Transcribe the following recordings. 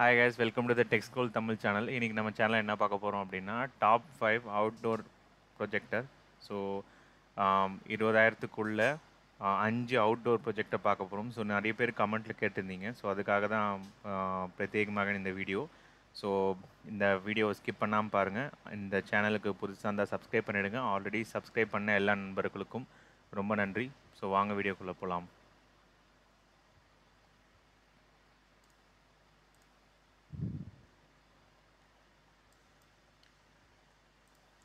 hi guys welcome to the டெக்ஸ்கோல் Tamil channel இன்றைக்கி நம்ம சேனலில் என்ன பார்க்க போகிறோம் அப்படின்னா top five outdoor projector so இருபதாயிரத்துக்குள்ளே அஞ்சு அவுட்டோர் ப்ரொஜெக்டை பார்க்க போகிறோம் ஸோ நிறைய பேர் கமெண்ட்டில் கேட்டிருந்தீங்க ஸோ அதுக்காக தான் பிரத்யேகமாக இந்த வீடியோ ஸோ இந்த வீடியோவை ஸ்கிப் பண்ணாமல் பாருங்கள் இந்த சேனலுக்கு புதுசாக இருந்தால் சப்ஸ்கிரைப் பண்ணிவிடுங்க ஆல்ரெடி சப்ஸ்கிரைப் பண்ண எல்லா நண்பர்களுக்கும் ரொம்ப நன்றி ஸோ வாங்க வீடியோக்குள்ளே போகலாம்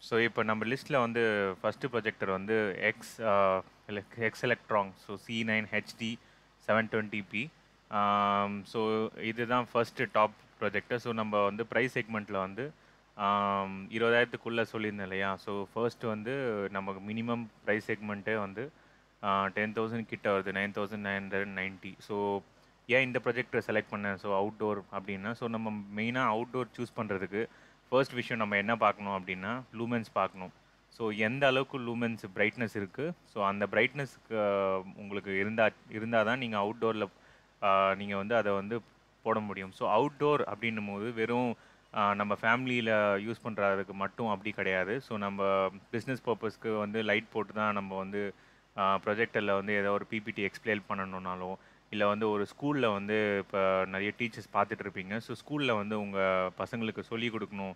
ஸோ இப்போ நம்ம லிஸ்ட்டில் வந்து ஃபஸ்ட்டு ப்ரொஜெக்டர் வந்து X X electron so C nine HD seven twenty P so இதுதான் ஃபஸ்ட்டு டாப் ப்ரொஜெக்டர் ஸோ நம்ம வந்து ப்ரைஸ் செக்மெண்ட்டில் வந்து um, இருபதாயிரத்துக்குள்ளே சொல்லியிருந்தேன் இல்லையா ஸோ ஃபர்ஸ்ட் வந்து நமக்கு மினிமம் ப்ரைஸ் செக்மெண்ட்டே வந்து டென் uh, தௌசண்ட் கிட்ட வருது nine thousand nine hundred ninety so ஏன் இந்த ப்ரொஜெக்டரை செலக்ட் பண்ணேன் ஸோ அவுட்டோர் அப்படின்னா ஸோ நம்ம மெயினாக அவுட்டோர் சூஸ் பண்ணுறதுக்கு ஃபர்ஸ்ட் விஷயம் நம்ம என்ன பார்க்கணும் அப்படின்னா லூமென்ஸ் பார்க்கணும் ஸோ எந்த அளவுக்கு லூமென்ஸ் பிரைட்னஸ் இருக்குது ஸோ அந்த பிரைட்னஸ்க்கு உங்களுக்கு இருந்தால் இருந்தால் தான் நீங்கள் அவுட்டோரில் நீங்கள் வந்து அதை வந்து போட முடியும் ஸோ அவுட்டோர் அப்படின்னும் போது வெறும் நம்ம ஃபேமிலியில் யூஸ் பண்ணுறதுக்கு மட்டும் அப்படி கிடையாது ஸோ நம்ம பிஸ்னஸ் பர்பஸ்க்கு வந்து லைட் போட்டு தான் நம்ம வந்து ப்ரொஜெக்டரில் வந்து ஏதோ ஒரு பிபிடி எக்ஸ்பிளைன் பண்ணணுன்னாலும் இல்லை வந்து ஒரு ஸ்கூலில் வந்து இப்போ நிறைய டீச்சர்ஸ் பார்த்துட்டு இருப்பீங்க ஸோ ஸ்கூலில் வந்து உங்கள் பசங்களுக்கு சொல்லிக் கொடுக்கணும்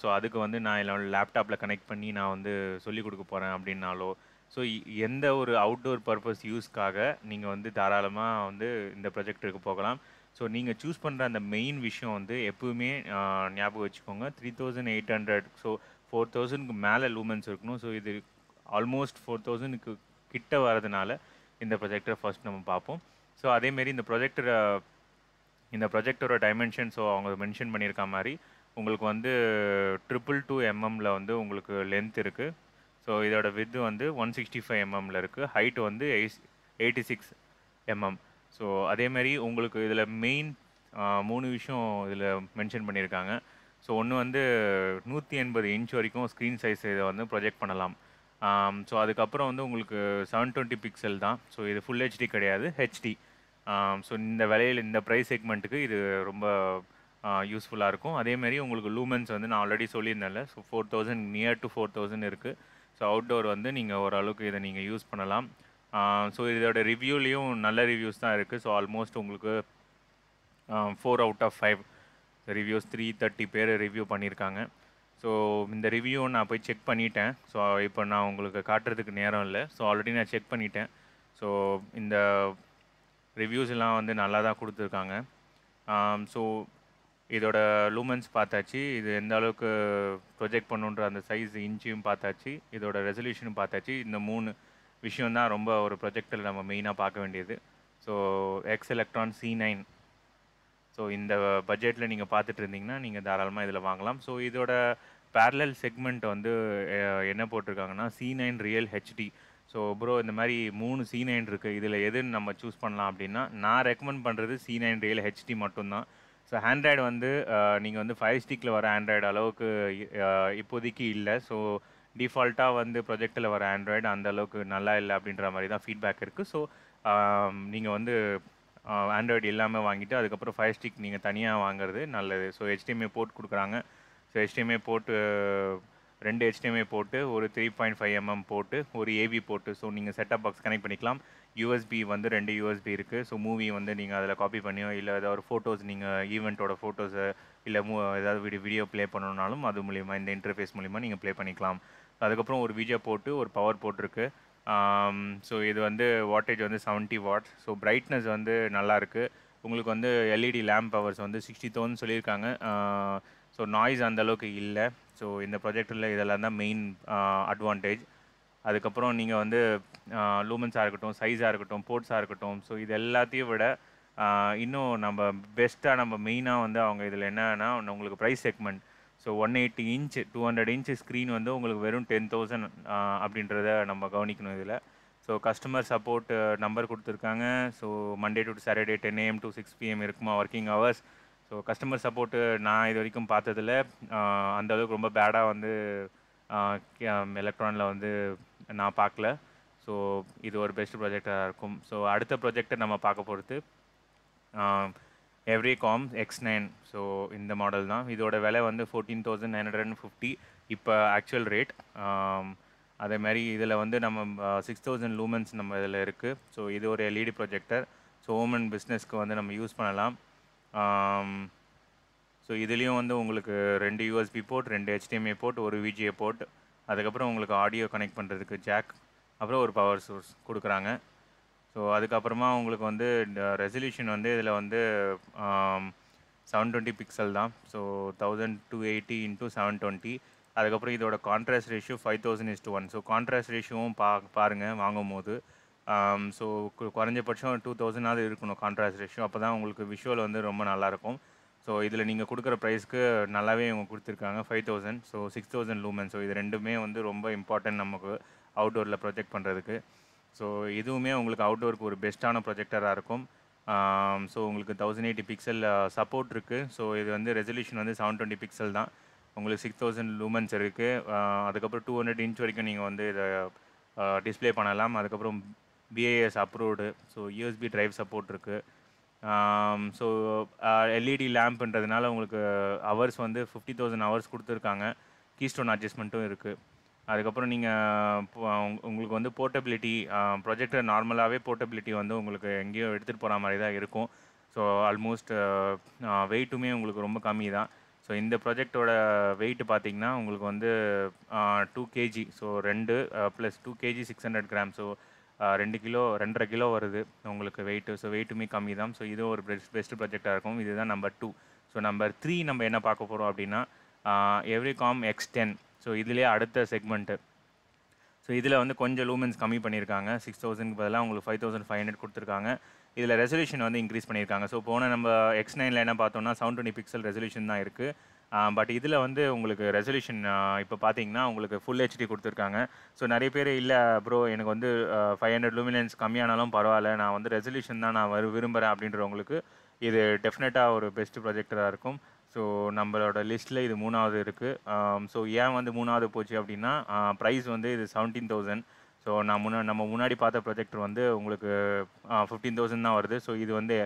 ஸோ அதுக்கு வந்து நான் இல்லை லேப்டாப்பில் கனெக்ட் பண்ணி நான் வந்து சொல்லிக் கொடுக்க போகிறேன் அப்படின்னாலோ ஸோ எந்த ஒரு அவுட்டோர் பர்பஸ் யூஸ்க்காக நீங்கள் வந்து தாராளமாக வந்து இந்த ப்ரொஜெக்டுக்கு போகலாம் ஸோ நீங்கள் சூஸ் பண்ணுற அந்த மெயின் விஷயம் வந்து எப்பவுமே ஞாபகம் வச்சுக்கோங்க three thousand eight hundred so four தௌசண்ட்க்கு மேலே லூமென்ஸ் இருக்கணும் ஸோ இது ஆல்மோஸ்ட் ஃபோர் தௌசண்ட்க்கு கிட்ட வரதுனால இந்த ப்ரொஜெக்டை ஃபஸ்ட் நம்ம பார்ப்போம் ஸோ அதேமாரி இந்த ப்ரொஜெக்டர் இந்த ப்ரொஜெக்டரோட டைமென்ஷன் ஸோ அவங்க மென்ஷன் பண்ணியிருக்க மாதிரி உங்களுக்கு வந்து ட்ரிபிள் டூ எம்எம்மில் வந்து உங்களுக்கு லென்த் இருக்குது ஸோ இதோட வித்து வந்து ஒன் சிக்ஸ்டி ஃபைவ் எம்எம்மில் இருக்குது ஹைட் வந்து எயிட்டி சிக்ஸ் எம்எம் ஸோ அதேமாரி உங்களுக்கு இதில் மெயின் மூணு விஷயம் இதில் மென்ஷன் பண்ணியிருக்காங்க ஸோ ஒன்று வந்து நூற்றி எண்பது இன்ச் வரைக்கும் ஸ்க்ரீன் சைஸ் இதை வந்து ப்ரொஜெக்ட் பண்ணலாம் ஸோ அதுக்கப்புறம் வந்து உங்களுக்கு செவன் டுவெண்ட்டி பிக்சல் தான் ஸோ இது ஃபுல் ஹெச்டி கிடையாது ஹெச்டி ஸோ இந்த விலையில் இந்த ப்ரைஸ் செக்மெண்ட்டுக்கு இது ரொம்ப யூஸ்ஃபுல்லாக இருக்கும் அதேமாரி உங்களுக்கு லூமென்ஸ் வந்து நான் ஆல்ரெடி சொல்லியிருந்தேன்ல so four thousand near to four thousand இருக்குது ஸோ அவுட்டோர் வந்து நீங்கள் ஓரளவுக்கு இதை நீங்கள் யூஸ் பண்ணலாம் ஸோ இதோட ரிவ்யூலேயும் நல்ல ரிவ்யூஸ் தான் இருக்குது ஸோ ஆல்மோஸ்ட் உங்களுக்கு four out of five reviews three thirty பேர் ரிவ்யூ பண்ணியிருக்காங்க ஸோ இந்த ரிவ்யூ நான் போய் செக் பண்ணிட்டேன் ஸோ இப்போ நான் உங்களுக்கு காட்டுறதுக்கு நேரம் இல்லை ஸோ ஆல்ரெடி நான் செக் பண்ணிட்டேன் ஸோ இந்த ரிவ்யூஸ் எல்லாம் வந்து நல்லா தான் கொடுத்துருக்காங்க ஸோ இதோட லூமன்ஸ் பார்த்தாச்சு இது எந்த அளவுக்கு ப்ரொஜெக்ட் பண்ணுன்ற அந்த சைஸ் இன்ச்சியும் பார்த்தாச்சு இதோட ரெசல்யூஷனும் பார்த்தாச்சு இந்த மூணு விஷயம் தான் ரொம்ப ஒரு ப்ரொஜெக்டில் நம்ம மெயினாக பார்க்க வேண்டியது so X electron C nine so இந்த பட்ஜெட்டில் நீங்கள் பார்த்துட்டு இருந்தீங்கன்னா நீங்கள் தாராளமாக இதில் வாங்கலாம் ஸோ இதோட பேரலல் செக்மெண்ட் வந்து என்ன போட்டிருக்காங்கன்னா C nine real HD so bro இந்த மாதிரி மூணு சி நைன் இருக்குது இதில் எதுன்னு நம்ம சூஸ் பண்ணலாம் அப்படின்னா நான் ரெக்கமெண்ட் பண்ணுறது சி நைன் ரியல் ஹெச்டி மட்டும்தான் ஸோ ஆண்ட்ராய்டு வந்து நீங்கள் வந்து ஃபைவ் ஸ்டிக்கில் வர ஆண்ட்ராய்டு அளவுக்கு இப்போதைக்கு இல்லை ஸோ டிஃபால்ட்டாக வந்து ப்ரொஜெக்டில் வர ஆண்ட்ராய்டு அந்த அளவுக்கு நல்லா இல்லை அப்படின்ற மாதிரி தான் ஃபீட்பேக் இருக்குது ஸோ நீங்கள் வந்து ஆண்ட்ராய்டு எல்லாமே வாங்கிட்டு அதுக்கப்புறம் ஃபைவ் ஸ்டிக் நீங்கள் தனியாக வாங்குறது நல்லது ஸோ ஹெச்டிஎம்ஏ போட்டு கொடுக்குறாங்க ஸோ ஹெச்டிஎம்ஏ போட்டு ரெண்டு ஹெச்டிஎம்ஐ போட்டு ஒரு த்ரீ பாயிண்ட் ஃபைவ் எம்எம் போட்டு ஒரு ஏவி போட்டு ஸோ நீங்கள் செட்டப் பாக்ஸ் கனெக்ட் பண்ணிக்கலாம் யூஎஸ்பி வந்து ரெண்டு யூஎஸ்பி இருக்குது ஸோ மூவி வந்து நீங்கள் அதில் காப்பி பண்ணியோ இல்லை ஏதாவது ஃபோட்டோஸ் நீங்கள் ஈவெண்ட்டோட ஃபோட்டோஸு இல்லை மூ ஏதாவது வீடியோ வீடியோ ப்ளே பண்ணணுனாலும் அது மூலிமா இந்த இன்டர்ஃபேஸ் மூலிமா நீங்கள் ப்ளே பண்ணிக்கலாம் அதுக்கப்புறம் ஒரு வீடியோ போட்டு ஒரு பவர் போட்டிருக்கு ஸோ இது வந்து வாட்டேஜ் வந்து செவன்ட்டி வாட்ஸ் ஸோ பிரைட்னஸ் வந்து நல்லாயிருக்கு உங்களுக்கு வந்து எல்இடி லேம்ப் பவர்ஸ் வந்து சிக்ஸ்டி தௌசண்ட் சொல்லியிருக்காங்க ஸோ நாய்ஸ் அந்தளவுக்கு இல்லை ஸோ இந்த ப்ரொஜெக்டில் இதெல்லாம் தான் மெயின் அட்வான்டேஜ் அதுக்கப்புறம் நீங்கள் வந்து லூமன்ஸாக இருக்கட்டும் சைஸாக இருக்கட்டும் போர்ட்ஸாக இருக்கட்டும் ஸோ இது எல்லாத்தையும் விட இன்னும் நம்ம பெஸ்ட்டாக நம்ம மெயினாக வந்து அவங்க இதில் என்னன்னா உங்களுக்கு price segment so one eighty inch two hundred inch screen வந்து உங்களுக்கு வெறும் டென் தௌசண்ட் அப்படின்றத நம்ம கவனிக்கணும் இதில் ஸோ கஸ்டமர் சப்போர்ட் நம்பர் கொடுத்துருக்காங்க so Monday to Saturday ten AM to six PM இருக்குமா working hours so customer support நான் இது வரைக்கும் பார்த்ததில் அந்த அளவுக்கு ரொம்ப பேடாக வந்து எலக்ட்ரானில் வந்து நான் பார்க்கல ஸோ இது ஒரு பெஸ்ட் ப்ராஜெக்டாக இருக்கும் ஸோ அடுத்த ப்ராஜெக்டை நம்ம பார்க்க போகிறது Everycom X nine so இந்த மாடல் தான் இதோட விலை வந்து fourteen thousand nine hundred and fifty இப்போ ஆக்சுவல் ரேட் அதேமாதிரி இதில் வந்து நம்ம சிக்ஸ் தௌசண்ட் லூமன்ஸ் நம்ம இதில் இருக்குது ஸோ இது ஒரு LED projector so home and பிஸ்னஸ்க்கு வந்து நம்ம யூஸ் பண்ணலாம் ஸோ um, இதுலேயும் வந்து உங்களுக்கு ரெண்டு யூஎஸ்பி போர்ட் ரெண்டு ஹெச்டிஎம்ஐ போர்ட் ஒரு விஜிஏ போர்ட் அதுக்கப்புறம் உங்களுக்கு ஆடியோ கனெக்ட் பண்ணுறதுக்கு ஜாக் அப்புறம் ஒரு பவர் சோர்ஸ் கொடுக்குறாங்க ஸோ அதுக்கப்புறமா உங்களுக்கு வந்து ரெசல்யூஷன் வந்து இதில் வந்து செவன் டுவெண்ட்டி பிக்சல் தான் so thousand two eighty into seven twenty அதுக்கப்புறம் இதோட contrast ratio five thousand is to one so contrast ரேஷியோவும் பா பாருங்கள் வாங்கும் போது ஸோ குறைஞ்சபட்சம் டூ தௌசண்டாவது இருக்கணும் கான்ட்ராஸ்ட் ரேஷியோ அப்போ தான் உங்களுக்கு விஷுவல் வந்து ரொம்ப நல்லாயிருக்கும் ஸோ இதில் நீங்கள் கொடுக்குற ப்ரைஸ்க்கு நல்லாவே இவங்க கொடுத்துருக்காங்க five thousand so six thousand lumen so இது ரெண்டுமே வந்து ரொம்ப இம்பார்ட்டன்ட் நமக்கு அவுட்டோரில் ப்ரொஜெக்ட் பண்ணுறதுக்கு ஸோ இதுவுமே உங்களுக்கு அவுட்டோருக்கு ஒரு பெஸ்ட்டான ப்ரொஜெக்டராக இருக்கும் ஸோ உங்களுக்கு தௌசண்ட் எயிட்டி பிக்சல் சப்போர்ட் இருக்குது ஸோ இது வந்து ரெசல்யூஷன் வந்து செவன் டுவெண்ட்டி பிக்சல் தான் உங்களுக்கு சிக்ஸ் தௌசண்ட் லூமன்ஸ் இருக்குது அதுக்கப்புறம் டூ ஹண்ட்ரட் இன்ச் வரைக்கும் நீங்கள் வந்து இதை டிஸ்பிளே பண்ணலாம் அதுக்கப்புறம் BAS approved so USB drive support இருக்குது ஸோ எல்இடி லேம்ப்ன்றதுனால உங்களுக்கு ஹவர்ஸ் வந்து ஃபிஃப்டி தௌசண்ட் ஹவர்ஸ் கொடுத்துருக்காங்க கீஸ்டோன் அட்ஜஸ்ட்மெண்ட்டும் இருக்குது அதுக்கப்புறம் நீங்கள் உங்களுக்கு வந்து போர்ட்டபிலிட்டி ப்ரொஜெக்டர் நார்மலாகவே போர்ட்டபிலிட்டி வந்து உங்களுக்கு எங்கேயோ எடுத்துகிட்டு போகிற மாதிரி தான் இருக்கும் ஸோ ஆல்மோஸ்ட் வெயிட்டுமே உங்களுக்கு ரொம்ப கம்மி தான் ஸோ இந்த ப்ரொஜெக்டோட வெயிட் பார்த்திங்கன்னா உங்களுக்கு வந்து டூ கேஜி ஸோ ரெண்டு plus two KG six hundred gram so ரெண்டு கிலோ ரெண்டரை கிலோ வருது உங்களுக்கு வெயிட்டு ஸோ வெயிட்டுமே கம்மி தான் ஸோ இது ஒரு பெஸ்ட் பெஸ்ட் ப்ராஜெக்டாக இருக்கும் இதுதான் number two so number three நம்ம என்ன பார்க்க போகிறோம் அப்படின்னா Everycom X ten so இதிலே அடுத்த செக்மெண்ட்டு ஸோ இதில் வந்து கொஞ்சம் லூமென்ஸ் கம்மி பண்ணியிருக்காங்க சிக்ஸ் தௌசண்ட்க்கு பதிலாக உங்களுக்கு ஃபைவ் தௌசண்ட் ஃபைவ் ஹண்ட்ரட் கொடுத்துருக்காங்க இதில் ரெசல்யூஷன் வந்து இன்க்ரீஸ் பண்ணியிருக்காங்க ஸோ போன நம்ம எக்ஸ் நைனில் என்ன பார்த்தோம்னா செவன் டுவெண்ட்டி பிக்சல் ரெசல்யூஷன் தான் இருக்குது பட் இதில் வந்து உங்களுக்கு ரெசல்யூஷன் இப்போ பார்த்தீங்கன்னா உங்களுக்கு ஃபுல் ஹெச்டி கொடுத்துருக்காங்க ஸோ நிறைய பேர் இல்லை ப்ரோ எனக்கு வந்து ஃபைவ் ஹண்ட்ரட் லூமினன்ஸ் கம்மியானாலும் பரவாயில்ல நான் வந்து ரெசல்யூஷன் தான் நான் வரு விரும்புகிறேன் அப்படின்றவங்களுக்கு இது டெஃபினட்டாக ஒரு பெஸ்ட் ப்ரொஜெக்டராக இருக்கும் ஸோ நம்மளோட லிஸ்ட்டில் இது மூணாவது இருக்குது ஸோ ஏன் வந்து மூணாவது போச்சு அப்படின்னா ப்ரைஸ் வந்து இது செவன்டீன் தௌசண்ட் ஸோ நான் முன்னா நம்ம முன்னாடி பார்த்த ப்ரொஜெக்டர் வந்து உங்களுக்கு ஃபிஃப்டீன் தௌசண்ட் தான் வருது ஸோ இது வந்து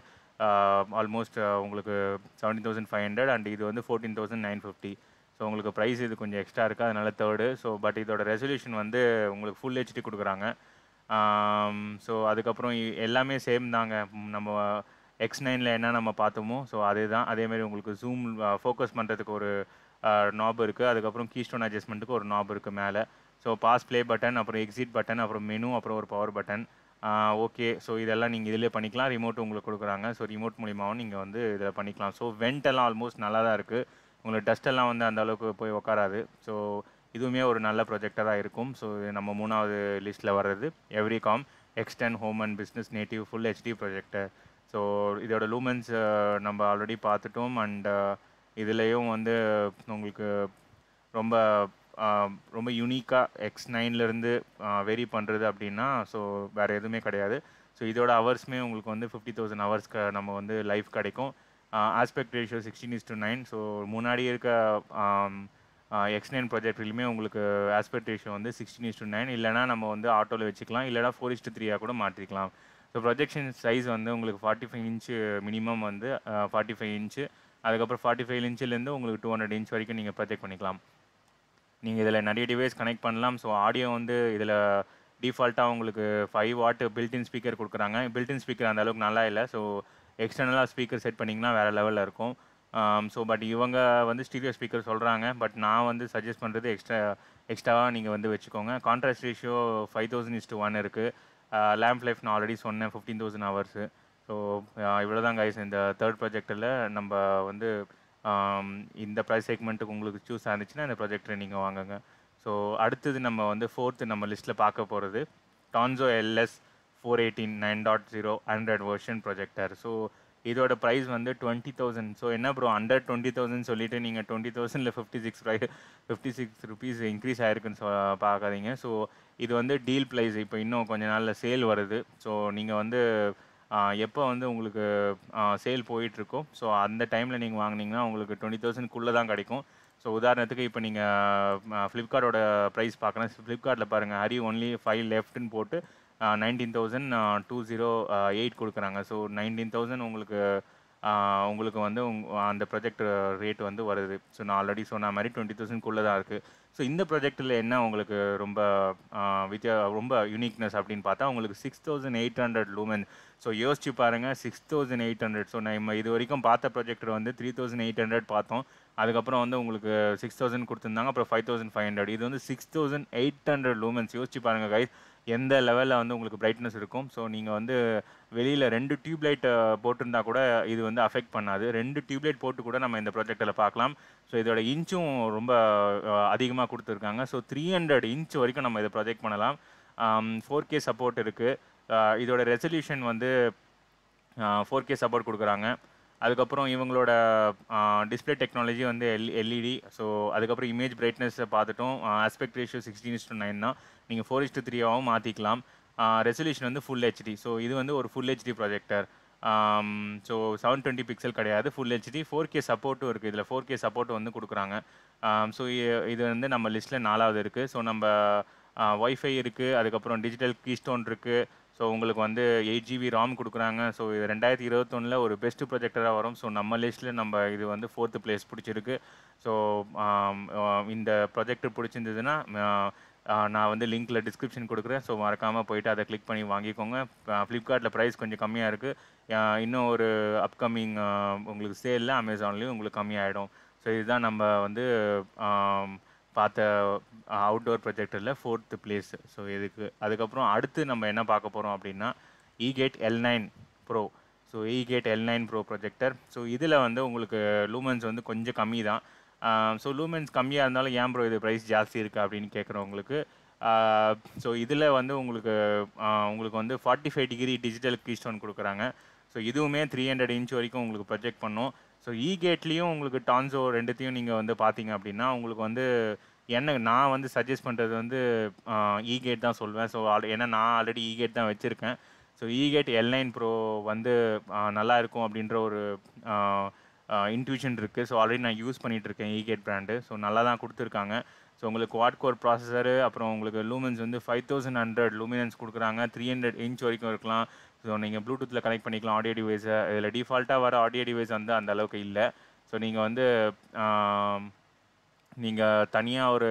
ஆல்மோஸ்ட் um, uh, உங்களுக்கு seventeen thousand five hundred and இது வந்து fourteen thousand nine fifty so உங்களுக்கு ப்ரைஸ் இது கொஞ்சம் எக்ஸ்ட்ரா இருக்குது அதனால் தேர்டு ஸோ பட் இதோட ரெசல்யூஷன் வந்து உங்களுக்கு ஃபுல் ஹெச்டி கொடுக்குறாங்க ஸோ um, அதுக்கப்புறம் எல்லாமே சேம் தாங்க நம்ம எக்ஸ் நைனில் என்ன நம்ம பார்த்தோமோ ஸோ அதே தான் அதேமாதிரி உங்களுக்கு ஜூம் ஃபோக்கஸ் uh, பண்ணுறதுக்கு ஒரு நாப் uh, இருக்குது அதுக்கப்புறம் கீஸ்டோன் அட்ஜஸ்ட்மெண்ட்டுக்கு ஒரு நாப் இருக்குது மேலே ஸோ பாஸ் ப்ளே பட்டன் அப்புறம் எக்ஸிட் பட்டன் அப்புறம் மெனு அப்புறம் ஒரு பவர் பட்டன் ஓகே ஸோ இதெல்லாம் நீங்கள் இதிலே பண்ணிக்கலாம் ரிமோட் உங்களுக்கு கொடுக்குறாங்க ஸோ ரிமோட் மூலியமாகவும் நீங்கள் வந்து இதில் பண்ணிக்கலாம் ஸோ வெண்டெல்லாம் ஆல்மோஸ்ட் நல்லா தான் இருக்குது உங்களுக்கு டஸ்ட்டெல்லாம் வந்து அந்த அளவுக்கு போய் உட்காராது ஸோ இதுவுமே ஒரு நல்ல ப்ரொஜெக்டராக இருக்கும் ஸோ நம்ம மூணாவது லிஸ்ட்டில் வர்றது Everycom X ten home and business native full HD projector so இதோட லூமன்ஸ் நம்ம ஆல்ரெடி பார்த்துட்டோம் அண்ட் இதுலேயும் வந்து உங்களுக்கு ரொம்ப ரொம்ப யூனிக்காக எக்ஸ் நைன்லேருந்து வெரி பண்ணுறது அப்படின்னா ஸோ வேறு எதுவுமே கிடையாது ஸோ இதோட ஹவர்ஸுமே உங்களுக்கு வந்து ஃபிஃப்டி தௌசண்ட் ஹவர்ஸ்க்கு நம்ம வந்து லைஃப் கிடைக்கும் aspect ratio sixteen is to nine so முன்னாடி இருக்க எக்ஸ் நைன் ப்ராஜெக்ட்லையுமே உங்களுக்கு ஆஸ்பெக்ட் ரேஷியோ வந்து சிக்ஸ்டீன் இஸ் டு நைன் இல்லைனா நம்ம வந்து ஆட்டோவில் வச்சுக்கலாம் இல்லைனா ஃபோர் இஸ் டு த்ரீயாக கூட மாற்றிக்கலாம் ஸோ ப்ரொஜெக்ஷன் சைஸ் வந்து உங்களுக்கு ஃபார்ட்டி ஃபைவ் இன்ச்சு மினிமம் வந்து ஃபார்ட்டி ஃபைவ் இன்ச்சு அதுக்கப்புறம் ஃபார்ட்டி ஃபைவ் இன்ச்சிலேருந்து உங்களுக்கு டூ ஹண்ட்ரட் இன்ச் வரைக்கும் நீங்கள் ப்ரொஜெக்ட் பண்ணிக்கலாம் நீங்கள் இதில் நிறைய டிவைஸ் கனெக்ட் பண்ணலாம் ஸோ ஆடியோ வந்து இதில் டிஃபால்ட்டாக உங்களுக்கு ஃபைவ் வாட்டு பில்டின் ஸ்பீக்கர் கொடுக்குறாங்க பில்டின் ஸ்பீக்கர் அந்த அளவுக்கு நல்லா இல்லை ஸோ எக்ஸ்டர்னலாக ஸ்பீக்கர் செட் பண்ணிங்கன்னா வேறு லெவலில் இருக்கும் ஸோ பட் இவங்க வந்து ஸ்டீரியோ ஸ்பீக்கர் சொல்கிறாங்க பட் நான் வந்து சஜஸ்ட் பண்ணுறது எக்ஸ்ட்ரா எக்ஸ்ட்ராவாக நீங்கள் வந்து வச்சுக்கோங்க contrast ratio five thousand is to one இருக்குது லேம்ப் லைஃப் நான் ஆல்ரெடி சொன்னேன் ஃபிஃப்டீன் தௌசண்ட் ஹவர்ஸு ஸோ இவ்வளோதான் கைஸ் இந்த தேர்ட் ப்ராஜெக்டில் நம்ம வந்து இந்த ப்ரைஸ் செக்மெண்ட்டுக்கு உங்களுக்கு சூஸ் ஆகிருந்துச்சுன்னா இந்த ப்ராஜெக்டரை நீங்கள் வாங்குங்க ஸோ அடுத்தது நம்ம வந்து ஃபோர்த்து நம்ம லிஸ்ட்டில் பார்க்க போகிறது டான்சோ LS four eighteen nine dot zero hundred version projector so இதோட ப்ரைஸ் வந்து டுவெண்ட்டி தௌசண்ட் ஸோ என்ன ப்ரோ அண்டர் டுவெண்ட்டி தௌசண்ட் சொல்லிவிட்டு நீங்கள் டுவெண்ட்டி தௌசண்டில் ஃபிஃப்டி சிக்ஸ் ப்ரை ஃபிஃப்டி சிக்ஸ் ருபீஸ் இன்க்ரீஸ் ஆயிருக்குன்னு சொ பார்க்காதீங்க ஸோ இது வந்து டீல் ப்ரைஸ் இப்போ இன்னும் கொஞ்ச நாளில் சேல் வருது ஸோ நீங்கள் வந்து எப்போ வந்து உங்களுக்கு சேல் போயிட்டுருக்கோ ஸோ அந்த டைமில் நீங்கள் வாங்கினீங்கன்னா உங்களுக்கு டுவெண்ட்டி தௌசண்ட்குள்ளே தான் கிடைக்கும் ஸோ உதாரணத்துக்கு இப்போ நீங்கள் ஃப்ளிப்கார்ட்டோட ப்ரைஸ் பார்க்கணும் ஃப்ளிப்கார்ட்டில் பாருங்கள் ஹரி ஒன்லி ஃபைவ் லெஃப்ட்னு போட்டு nineteen thousand two zero eight கொடுக்குறாங்க ஸோ நைன்டீன் தௌசண்ட் உங்களுக்கு உங்களுக்கு வந்து உங் அந்த ப்ரொஜெக்ட் ரேட் வந்து வருது ஸோ நான் ஆல்ரெடி சொன்ன மாதிரி டுவெண்ட்டி தௌசண்ட்குள்ளே தான் இருக்குது ஸோ இந்த ப்ரொஜெக்டில் என்ன உங்களுக்கு ரொம்ப வித்தியா ரொம்ப யூனிக்னஸ் அப்படின்னு பார்த்தா உங்களுக்கு six thousand eight hundred lumen so யோசிச்சு பாருங்கள் six thousand eight hundred so நம்ம இது வரைக்கும் பார்த்த ப்ரொஜெக்டர் வந்து த்ரீ தௌசண்ட் எயிட் ஹண்ட்ரட் பார்த்தோம் அதுக்கப்புறம் வந்து உங்களுக்கு சிக்ஸ் தௌசண்ட் கொடுத்துருந்தாங்க அப்புறம் ஃபைவ் தௌசண்ட் ஃபைவ் ஹண்ட்ரட் இது வந்து six thousand eight hundred lumens யோசிச்சு பாருங்கள் கைஸ் எந்த லெவலில் வந்து உங்களுக்கு பிரைட்னஸ் இருக்கும் ஸோ நீங்கள் வந்து வெளியில் ரெண்டு டியூப்லைட்டை போட்டிருந்தா கூட இது வந்து அஃபெக்ட் பண்ணாது ரெண்டு டியூப்லைட் லைட் போட்டு கூட நம்ம இந்த ப்ராஜெக்டில் பார்க்கலாம் ஸோ இதோட இன்ச்சும் ரொம்ப அதிகமாக கொடுத்துருக்காங்க ஸோ த்ரீ ஹண்ட்ரட் இன்ச் வரைக்கும் நம்ம இதை ப்ரொஜெக்ட் பண்ணலாம் ஃபோர் கே சப்போர்ட் இருக்குது இதோட ரெசல்யூஷன் வந்து ஃபோர் கே சப்போர்ட் கொடுக்குறாங்க அதுக்கப்புறம் இவங்களோட டிஸ்பிளே டெக்னாலஜி வந்து எல் எல்இடி ஸோ அதுக்கப்புறம் இமேஜ் பிரைட்னஸை பார்த்துட்டோம் aspect ratio sixteen is to nine தான் நீங்கள் ஃபோர் இஸ்டு த்ரீயாகவும் மாற்றிக்கலாம் ரெசல்யூஷன் வந்து ஃபுல் ஹெச்டி ஸோ இது வந்து ஒரு full HD projector so seven twenty pixel கிடையாது ஃபுல் ஹெச்டி ஃபோர் கே சப்போர்ட்டும் இருக்குது இதில் ஃபோர் கே சப்போர்ட் வந்து கொடுக்குறாங்க ஸோ இது வந்து நம்ம லிஸ்ட்டில் நாலாவது இருக்குது ஸோ நம்ம ஒய்ஃபை இருக்குது அதுக்கப்புறம் டிஜிட்டல் கீஸ்டோன் இருக்குது ஸோ உங்களுக்கு வந்து எயிட் ஜிபி ராம் கொடுக்குறாங்க ஸோ இது ரெண்டாயிரத்தி இருபத்தொன்னில் ஒரு பெஸ்ட் ப்ரொஜெக்டராக வரும் ஸோ நம்ம லிஸ்ட்டில் நம்ம இது வந்து ஃபோர்த்து பிளேஸ் பிடிச்சிருக்கு ஸோ இந்த ப்ரொஜெக்டர் பிடிச்சிருந்ததுன்னா நான் வந்து லிங்க்கில் டிஸ்கிரிப்ஷன் கொடுக்குறேன் ஸோ மறக்காமல் போயிட்டு அதை கிளிக் பண்ணி வாங்கிக்கோங்க ஃப்ளிப்கார்ட்டில் ப்ரைஸ் கொஞ்சம் கம்மியாக இருக்குது இன்னும் ஒரு அப்கமிங் உங்களுக்கு சேலில் அமேசான்லேயும் உங்களுக்கு கம்மியாகிடும் ஸோ இதுதான் நம்ம வந்து பார்த்த அவுட்டோர் ப்ரொஜெக்டரில் ஃபோர்த்து பிளேஸ் ஸோ இதுக்கு அதுக்கப்புறம் அடுத்து நம்ம என்ன பார்க்க போகிறோம் அப்படின்னா Egate L nine pro so Egate L nine pro projector so இதில் வந்து உங்களுக்கு லூமன்ஸ் வந்து கொஞ்சம் கம்மி தான் ஸோ லூமன்ஸ் கம்மியாக இருந்தாலும் ஏன் ப்ரோ இது ப்ரைஸ் ஜாஸ்தி இருக்குது அப்படின்னு கேட்குறவங்களுக்கு ஸோ இதில் வந்து உங்களுக்கு உங்களுக்கு வந்து forty five degree digital keystone கொடுக்குறாங்க ஸோ இதுவுமே த்ரீ ஹண்ட்ரட் இன்ச் வரைக்கும் உங்களுக்கு ப்ரொஜெக்ட் பண்ணும் ஸோ இ கேட்லேயும் உங்களுக்கு டான்ஸோ ரெண்டுத்தையும் நீங்கள் வந்து பார்த்தீங்க அப்படின்னா உங்களுக்கு வந்து என்ன நான் வந்து சஜஸ்ட் பண்ணுறது வந்து இகேட் தான் சொல்வேன் ஸோ ஆல் ஏன்னா நான் ஆல்ரெடி இகேட் தான் வச்சுருக்கேன் ஸோ இகேட் நைன் ப்ரோ வந்து நல்லா இருக்கும் அப்படின்ற ஒரு இன்ட்யூஷன் இருக்குது ஸோ ஆல்ரெடி நான் யூஸ் பண்ணிகிட்ருக்கேன் இகேட் ப்ராண்டு ஸோ நல்லா தான் கொடுத்துருக்காங்க ஸோ உங்களுக்கு வாட் கோர் ப்ராசஸரு அப்புறம் உங்களுக்கு லூமன்ஸ் வந்து ஃபைவ் தௌசண்ட் ஹண்ட்ரட் லூமினன்ஸ் கொடுக்குறாங்க த்ரீ ஹண்ட்ரட் இன்ச் வரைக்கும் இருக்கலாம் ஸோ நீங்கள் ப்ளூடூத்தில் கனெக்ட் பண்ணிக்கலாம் ஆடியோ டிவைஸை இதில் டிஃபால்ட்டாக வர ஆடியோ டிவைஸ் வந்து அந்த அளவுக்கு இல்லை ஸோ நீங்கள் வந்து நீங்கள் தனியாக ஒரு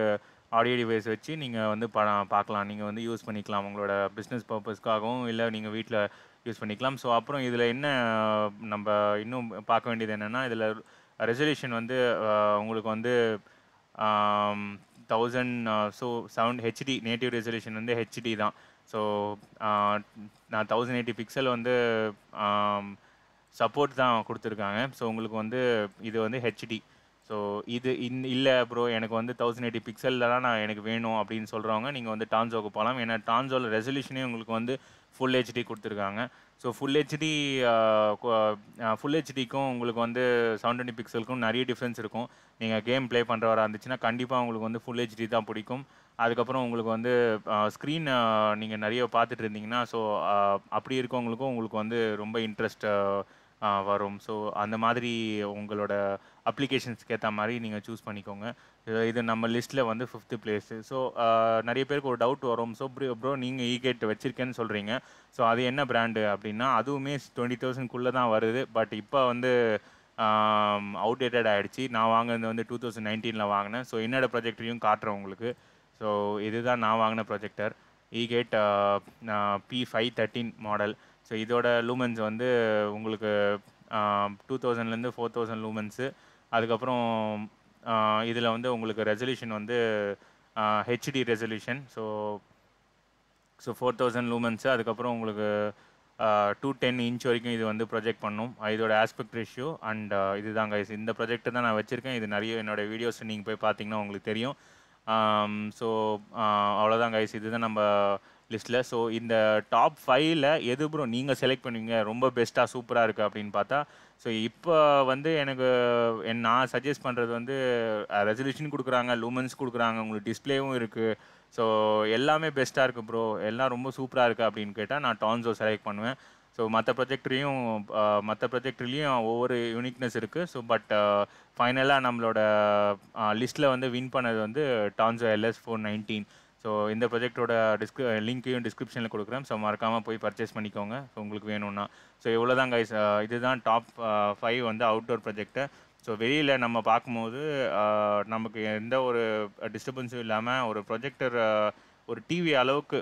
ஆடியோ டிவைஸ் வச்சு நீங்கள் வந்து படம் பார்க்கலாம் நீங்கள் வந்து யூஸ் பண்ணிக்கலாம் உங்களோட பிஸ்னஸ் பர்பஸ்க்காகவும் இல்லை நீங்கள் வீட்டில் யூஸ் பண்ணிக்கலாம் ஸோ அப்புறம் இதில் என்ன நம்ம இன்னும் பார்க்க வேண்டியது என்னென்னா இதில் ரெசல்யூஷன் வந்து உங்களுக்கு வந்து thousand so sound HD native resolution வந்து ஹெச்டி தான் ஸோ நான் தௌசண்ட் எயிட்டி பிக்சல் வந்து சப்போர்ட் தான் கொடுத்துருக்காங்க ஸோ உங்களுக்கு வந்து இது வந்து ஹெச்டி ஸோ இது இன் இல்லை ப்ரோ எனக்கு வந்து தௌசண்ட் எயிட்டி பிக்சலில் தான் நான் எனக்கு வேணும் அப்படின்னு சொல்கிறவங்க நீங்கள் வந்து டான்ஸோக்கு போகலாம் ஏன்னா டான்ஸோவில் ரெசல்யூஷனே உங்களுக்கு வந்து ஃபுல் ஹெச்டி கொடுத்துருக்காங்க ஸோ ஃபுல் ஹெச்டி ஃபுல் ஹெச்டிக்கும் உங்களுக்கு வந்து செவன் டுவெண்ட்டி பிக்சலுக்கும் நிறைய டிஃப்ரென்ஸ் இருக்கும் நீங்கள் கேம் ப்ளே பண்ணுறவராக இருந்துச்சுன்னா கண்டிப்பாக உங்களுக்கு வந்து ஃபுல் ஹெச்டி தான் பிடிக்கும் அதுக்கப்புறம் உங்களுக்கு வந்து ஸ்க்ரீன் நீங்கள் நிறைய பார்த்துட்டு இருந்தீங்கன்னா ஸோ அப்படி இருக்கவங்களுக்கும் உங்களுக்கு வந்து ரொம்ப இன்ட்ரெஸ்ட் வரும் ஸோ அந்த மாதிரி உங்களோட அப்ளிகேஷன்ஸ்க்கு ஏற்ற மாதிரி நீங்கள் சூஸ் பண்ணிக்கோங்க இது நம்ம லிஸ்ட்டில் வந்து ஃபிஃப்த்து பிளேஸு ஸோ நிறைய பேருக்கு ஒரு டவுட் வரும் ஸோ ப்ரோ ப்ரோ நீங்கள் இகேட் வச்சுருக்கேன்னு சொல்கிறீங்க ஸோ அது என்ன பிராண்டு அப்படின்னா அதுவுமே டுவெண்ட்டி தௌசண்ட்குள்ளே தான் வருது பட் இப்போ வந்து அவுடேட்டட் ஆகிடுச்சு நான் வாங்கினது வந்து டூ தௌசண்ட் நைன்டீனில் வாங்கினேன் ஸோ என்னோடய ப்ரொஜெக்டரையும் காட்டுறேன் உங்களுக்கு ஸோ இதுதான் நான் வாங்கின projector Egate P five thirteen model so இதோட லூமன்ஸ் வந்து உங்களுக்கு டூ தௌசண்ட்லேருந்து ஃபோர் தௌசண்ட் லூமன்ஸு அதுக்கப்புறம் இதில் வந்து உங்களுக்கு ரெசல்யூஷன் வந்து HD resolution so so four thousand lumens அதுக்கப்புறம் உங்களுக்கு டூ டென் இன்ச் வரைக்கும் இது வந்து ப்ரொஜெக்ட் பண்ணும் இதோட ஆஸ்பெக்ட் ரேஷியோ அண்ட் இது தாங்க இந்த ப்ரொஜெக்ட்டு தான் நான் வச்சுருக்கேன் இது நிறைய என்னோடய வீடியோஸ் நீங்கள் போய் பார்த்தீங்கன்னா உங்களுக்கு தெரியும் ஸோ அவ்வளோதான் கைஸ் இதுதான் நம்ம லிஸ்ட்டில் ஸோ இந்த டாப் ஃபைவ்ல எது ப்ரோ நீங்கள் செலக்ட் பண்ணுவீங்க ரொம்ப பெஸ்ட்டாக சூப்பராக இருக்குது அப்படின்னு பார்த்தா ஸோ இப்போ வந்து எனக்கு என் நான் சஜஸ்ட் பண்ணுறது வந்து ரெசல்யூஷன் கொடுக்குறாங்க லூமன்ஸ் கொடுக்குறாங்க உங்களுக்கு டிஸ்பிளேவும் இருக்குது ஸோ எல்லாமே பெஸ்ட்டாக இருக்குது ப்ரோ எல்லாம் ரொம்ப சூப்பராக இருக்குது அப்படின்னு கேட்டால் நான் டான்ஸோ செலக்ட் பண்ணுவேன் ஸோ மற்ற ப்ரொஜெக்ட்லேயும் மற்ற ப்ரொஜெக்ட்லேயும் ஒவ்வொரு யூனிக்னஸ் இருக்குது ஸோ பட் ஃபைனலாக நம்மளோட லிஸ்ட்டில் வந்து வின் பண்ணது வந்து டான்ஸோ எல்எஸ் ஃபோர் நைன்டீன் ஸோ இந்த ப்ரொஜெக்டோட டிஸ்கிரி லிங்க்கையும் டிஸ்கிரிப்ஷனில் கொடுக்குறேன் ஸோ மறக்காமல் போய் பர்ச்சேஸ் பண்ணிக்கோங்க ஸோ உங்களுக்கு வேணும்னா ஸோ இவ்வளோதாங்க கைஸ் இதுதான் டாப் ஃபைவ் வந்து அவுட்டோர் ப்ரொஜெக்டு ஸோ வெளியில் நம்ம பார்க்கும்போது நமக்கு எந்த ஒரு டிஸ்டர்பன்ஸும் இல்லாமல் ஒரு ப்ரொஜெக்டர் ஒரு டிவி அளவுக்கு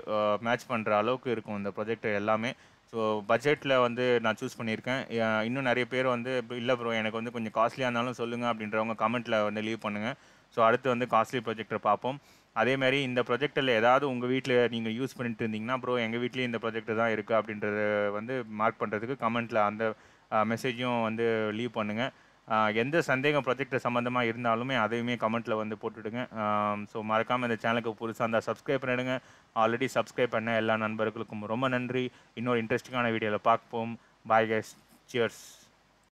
மேட்ச் பண்ணுற அளவுக்கு இருக்கும் இந்த ப்ரொஜெக்டர் எல்லாமே ஸோ பட்ஜெட்டில் வந்து நான் சூஸ் பண்ணியிருக்கேன் இன்னும் நிறைய பேர் வந்து இல்லை ப்ரோ எனக்கு வந்து கொஞ்சம் காஸ்ட்லியாக இருந்தாலும் சொல்லுங்கள் அப்படின்றவங்க கமெண்ட்டில் வந்து லீவ் பண்ணுங்கள் ஸோ அடுத்து வந்து காஸ்ட்லி ப்ரொஜெக்டை பார்ப்போம் அதேமாதிரி இந்த ப்ரொஜெக்டில் ஏதாவது உங்கள் வீட்டில் நீங்கள் யூஸ் பண்ணிட்டு இருந்தீங்கன்னா ப்ரோ எங்கள் வீட்லேயும் இந்த ப்ரொஜெக்ட் தான் இருக்குது அப்படின்றத வந்து மார்க் பண்ணுறதுக்கு கமெண்ட்டில் அந்த மெசேஜும் வந்து லீவ் பண்ணுங்கள் எந்த சந்தேகம் ப்ரொஜெக்ட் சம்மந்தமாக இருந்தாலுமே அதையுமே கமெண்ட்டில் வந்து போட்டுவிடுங்க ஸோ மறக்காமல் இந்த சேனலுக்கு புதுசாக இருந்தால் சப்ஸ்கிரைப் பண்ணிடுங்க ஆல்ரெடி சப்ஸ்கிரைப் பண்ண எல்லா நண்பர்களுக்கும் ரொம்ப நன்றி இன்னொரு இன்ட்ரெஸ்டிங்கான வீடியோவில் பார்ப்போம் பாய் கேஸ் சியர்ஸ்